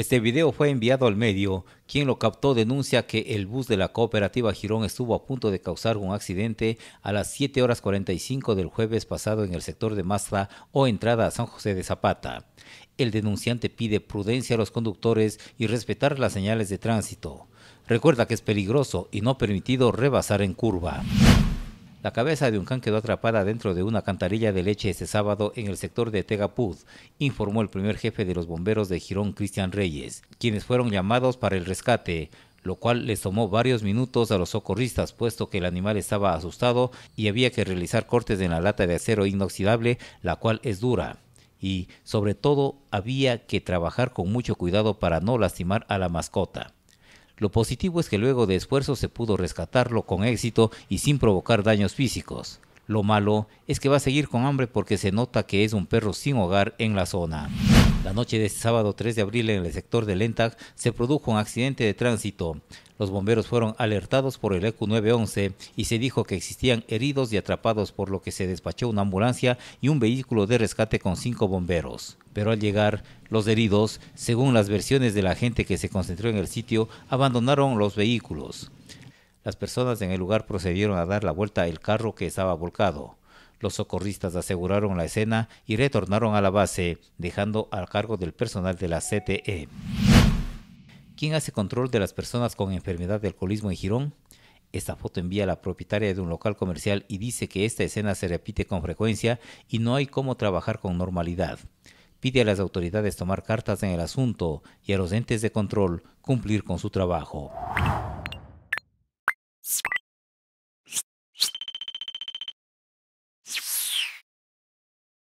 Este video fue enviado al medio. Quien lo captó denuncia que el bus de la cooperativa Girón estuvo a punto de causar un accidente a las 7 horas 45 del jueves pasado en el sector de Mazda o entrada a San José de Zapata. El denunciante pide prudencia a los conductores y respetar las señales de tránsito. Recuerda que es peligroso y no permitido rebasar en curva. La cabeza de un can quedó atrapada dentro de una cantarilla de leche este sábado en el sector de Tegapuz, informó el primer jefe de los bomberos de Girón, Cristian Reyes, quienes fueron llamados para el rescate, lo cual les tomó varios minutos a los socorristas, puesto que el animal estaba asustado y había que realizar cortes en la lata de acero inoxidable, la cual es dura. Y, sobre todo, había que trabajar con mucho cuidado para no lastimar a la mascota. Lo positivo es que luego de esfuerzo se pudo rescatarlo con éxito y sin provocar daños físicos. Lo malo es que va a seguir con hambre porque se nota que es un perro sin hogar en la zona. La noche de este sábado 3 de abril en el sector de Lentag se produjo un accidente de tránsito. Los bomberos fueron alertados por el EQ 911 y se dijo que existían heridos y atrapados por lo que se despachó una ambulancia y un vehículo de rescate con cinco bomberos. Pero al llegar, los heridos, según las versiones de la gente que se concentró en el sitio, abandonaron los vehículos. Las personas en el lugar procedieron a dar la vuelta al carro que estaba volcado. Los socorristas aseguraron la escena y retornaron a la base, dejando al cargo del personal de la CTE. ¿Quién hace control de las personas con enfermedad de alcoholismo en Girón? Esta foto envía a la propietaria de un local comercial y dice que esta escena se repite con frecuencia y no hay cómo trabajar con normalidad. Pide a las autoridades tomar cartas en el asunto y a los entes de control cumplir con su trabajo.